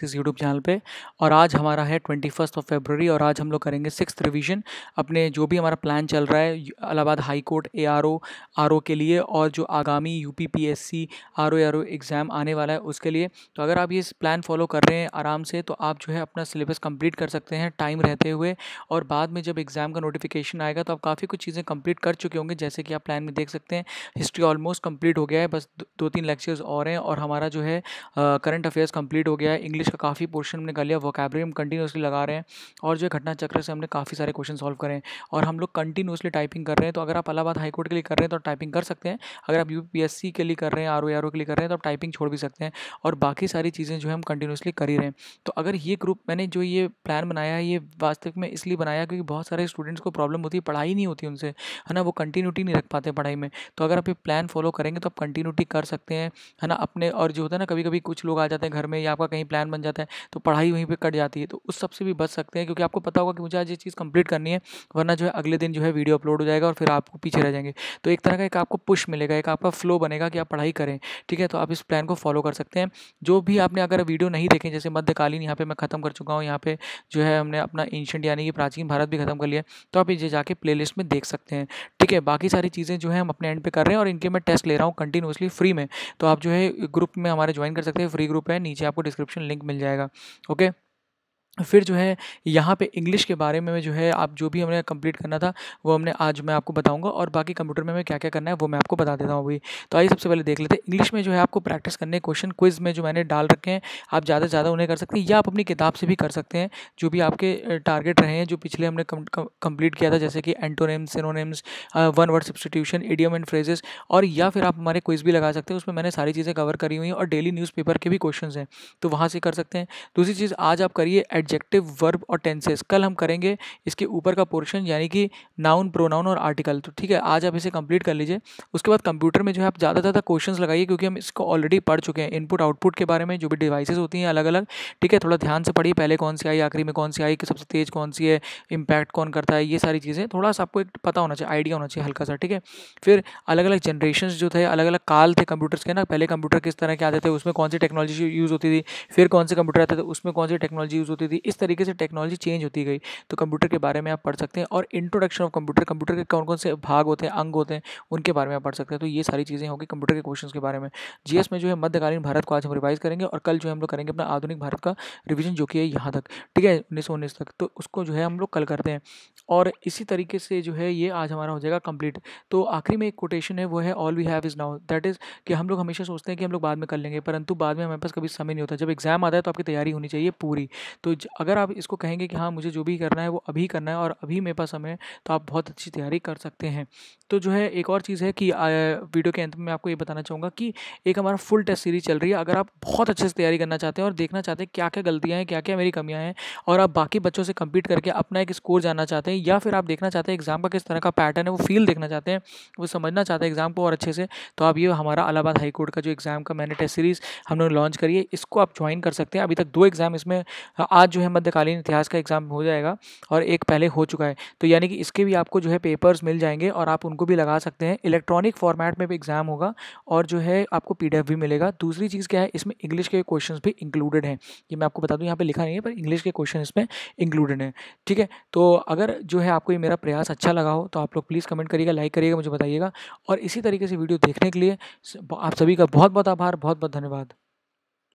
किस YouTube channel पे और आज हमारा है ट्वेंटी फर्स्ट ऑफ फेबररी और आज हम लोग करेंगे सिक्स रिवीजन अपने जो भी हमारा प्लान चल रहा है Allahabad high court A R O R O के लिए और जो आगामी U P P S C R O R O exam आने वाला है उसके लिए तो अगर आप ये प्लान फॉलो कर रहे हैं आराम से तो आप जो है अपना सिलेबस कंप्लीट कर सकते हैं टाइम रहते हुए और बाद में जब एग्ज़ाम का नोटिफिकेशन आएगा तो आप काफ़ी कुछ चीज़ें कंप्लीट कर चुके होंगे जैसे कि आप प्लान में देख सकते हैं हिस्ट्री ऑलमोस्ट कंप्लीट हो गया है बस दो तीन लेक्चर्स और हैं और हमारा जो है करंट अफेयर्स कंप्लीट हो गया है इंग्लिश का काफ़ी पोर्शन हमने कर लिया वोकेबरी हम कंटिन्यूसली लगा रहे हैं और जो घटना चक्र से हमने काफ़ी सारे क्वेश्चन सॉल्व करें और हम लोग कंटिन्यूसली टाइपिंग कर रहे हैं तो अगर आप अलाहाबाद हाईकोर्ट के लिए कर रहे हैं तो टाइपिंग कर सकते हैं अगर आप यू के लिए कर रहे हैं आर ओ के लिए कर रहे हैं तो आप टाइपिंग तो छोड़ भी सकते हैं और बाकी सारी चीज़ें जो है हम कंटिन्यूसली कर ही रहे हैं तो अगर ये ग्रुप मैंने जो ये प्लान बनाया है ये वास्तविक में इसलिए बनाया क्योंकि बहुत सारे स्टूडेंट्स को प्रॉब्लम होती है पढ़ाई नहीं होती उनसे है ना वो कंटिन्यूटी नहीं रख पाते पढ़ाई में तो अगर आप ये प्लान फॉलो करेंगे तो आप कंटिन्यूटी कर सकते हैं है ना अपने और जो होता है ना कभी कभी कुछ लोग आ जाते हैं घर में या आपका कहीं प्लान प्लान बन जाता है तो पढ़ाई वहीं पर कट जाती है तो उस सबसे भी बच सकते हैं क्योंकि आपको पता होगा कि मुझे आज ये चीज़ कंप्लीट करनी है वरना जो है अगले दिन जो है वीडियो अपलोड हो जाएगा और फिर आपको पीछे रह जाएंगे तो एक तरह का एक आपको पुश मिलेगा एक आपका फ्लो बनेगा कि आप पढ़ाई करें ठीक है तो आप इस प्लान को फॉलो कर सकते हैं जो भी आपने अगर वीडियो नहीं देखें जैसे मध्यकालीन यहाँ पर मैं ख़त्म कर चुका हूँ यहाँ पे जो है हमने अपना एंशंट यानी कि प्राचीन भारत भी ख़त्म कर लिया तो आप इसे जाके प्ले में देख सकते हैं ठीक है बाकी सारी चीज़ें जो है हम अपने एंड पे कर रहे हैं और इनके मैं टेस्ट ले रहा हूँ कंटिन्यूसली फ्री में तो आप जो है ग्रुप में हमारे ज्वाइन कर सकते हैं फ्री ग्रुप है नीचे आपको डिस्क्रिप्शन लिंक मिल जाएगा ओके फिर जो है यहाँ पे इंग्लिश के बारे में जो है आप जो भी हमने कंप्लीट करना था वो हमने आज मैं आपको बताऊंगा और बाकी कंप्यूटर में हमें क्या क्या करना है वो मैं आपको बता देता हूँ अभी तो आइए सबसे पहले देख लेते हैं इंग्लिश में जो है आपको प्रैक्टिस करने क्वेश्चन क्विज में जो मैंने डाल रखे हैं आप ज़्यादा से ज़्यादा उन्हें कर सकते हैं या आप अपनी किताब से भी कर सकते हैं जो भी आपके टारगेट रहे हैं जो पिछले हमने कंप्लीट किया था जैसे कि antonyms synonyms one word substitution idiom and phrases और या फिर आप हमारे क्विज भी लगा सकते हैं उसमें मैंने सारी चीज़ें कवर करी हुई हैं और डेली न्यूज़ के भी क्वेश्चन हैं तो वहाँ से कर सकते हैं दूसरी चीज़ आज आप करिए एडजेक्टिव वर्ब और टेंसेस कल हम करेंगे इसके ऊपर का पोर्शन यानी कि नाउन प्रोनाउन और आर्टिकल तो ठीक है आज आप इसे कंप्लीट कर लीजिए उसके बाद कंप्यूटर में जो है आप ज़्यादा ज़्यादा क्वेश्चन लगाइए क्योंकि हम इसको ऑलरेडी पढ़ चुके हैं इनपुट आउटपुट के बारे में जो भी डिवाइसेज होती हैं अलग अलग ठीक है थोड़ा ध्यान से पढ़िए पहले कौन सी आई आखिरी में कौन सी आई कि सबसे तेज़ कौन सी है इम्पैक्ट कौन करता है ये सारी चीज़ें थोड़ा सा आपको एक पता होना चाहिए आइडिया होना चाहिए हल्का सा ठीक है फिर अलग अलग जनरेशन जो थे अलग अलग काल थे कंप्यूटर्स के ना पहले कंप्यूटर किस तरह के आते थे उसमें कौन सी टेक्नोलॉजी यूज़ होती थी फिर कौन से कंप्यूटर आते थे उसमें कौन सी टेक्नोलॉजी यूज़ होती थी थी इस तरीके से टेक्नोलॉजी चेंज होती गई तो कंप्यूटर के बारे में आप पढ़ सकते हैं और इंट्रोडक्शन ऑफ कंप्यूटर कंप्यूटर के कौन कौन से भाग होते हैं अंग होते हैं उनके बारे में आप पढ़ सकते हैं तो ये सारी चीज़ें होंगी कंप्यूटर के क्वेश्चन के बारे में जीएस में जो है मध्यकालीन भारत को आज हम रिवाइज करेंगे और कल जो है हम लोग करेंगे अपना आधुनिक भारत का रिविजन जो कि है यहाँ तक ठीक है उन्नीस सौ उन्नीस तक तो उसको जो है हम लोग कल करते हैं और इसी तरीके से जो है ये आज हमारा हो जाएगा कंप्लीट तो आखिरी में एक कोटेशन है वो है all we have is now that is कि हम लोग हमेशा सोचते हैं कि हम लोग बाद में कर लेंगे परंतु बाद में हमारे पास कभी समय नहीं होता जब एग्ज़ाम आता है तो आपकी तैयारी होनी चाहिए पूरी तो अगर आप इसको कहेंगे कि हाँ मुझे जो भी करना है वो अभी करना है और अभी मेरे पास समय है तो आप बहुत अच्छी तैयारी कर सकते हैं तो जो है एक और चीज़ है कि वीडियो के अंत में आपको ये बताना चाहूँगा कि एक हमारा फुल टेस्ट सीरीज चल रही है अगर आप बहुत अच्छे से तैयारी करना चाहते हैं और देखना चाहते हैं क्या क्या गलतियाँ हैं क्या क्या मेरी कमियाँ हैं और आप बाकी बच्चों से कम्पीट करके अपना एक स्कोर जानना चाहते हैं या फिर आप देखना चाहते हैं एग्ज़ाम का किस तरह का पैटर्न है वो फील देखना चाहते हैं वो समझना चाहते हैं एग्ज़ाम को और अच्छे से तो आप ये हमारा अलाहाबाद हाईकोर्ट का जो एग्ज़ाम का मैंने टेस्ट सीरीज़ हमने लॉन्च करिए इसको आप ज्वाइन कर सकते हैं अभी तक दो एग्ज़ाम इसमें आज जो है मध्यकालीन इतिहास का एग्ज़ाम हो जाएगा और एक पहले हो चुका है तो यानी कि इसके भी आपको जो है पेपर्स मिल जाएंगे और आप उनको भी लगा सकते हैं इलेक्ट्रॉनिक फॉर्मेट में भी एग्ज़ाम होगा और जो है आपको पी भी मिलेगा दूसरी चीज़ क्या है इसमें इंग्लिश के क्वेश्चन भी इंक्लूडेड हैं ये मैं आपको बता दूँ यहाँ पर लिखा नहीं है पर इंग्लिश के क्वेश्चन इसमें इंक्लूडेड हैं ठीक है तो अगर जो है आपको ये मेरा प्रयास अच्छा लगा हो तो आप लोग प्लीज़ कमेंट करिएगा लाइक करिएगा मुझे बताइएगा और इसी तरीके से वीडियो देखने के लिए आप सभी का बहुत बहुत आभार बहुत बहुत धन्यवाद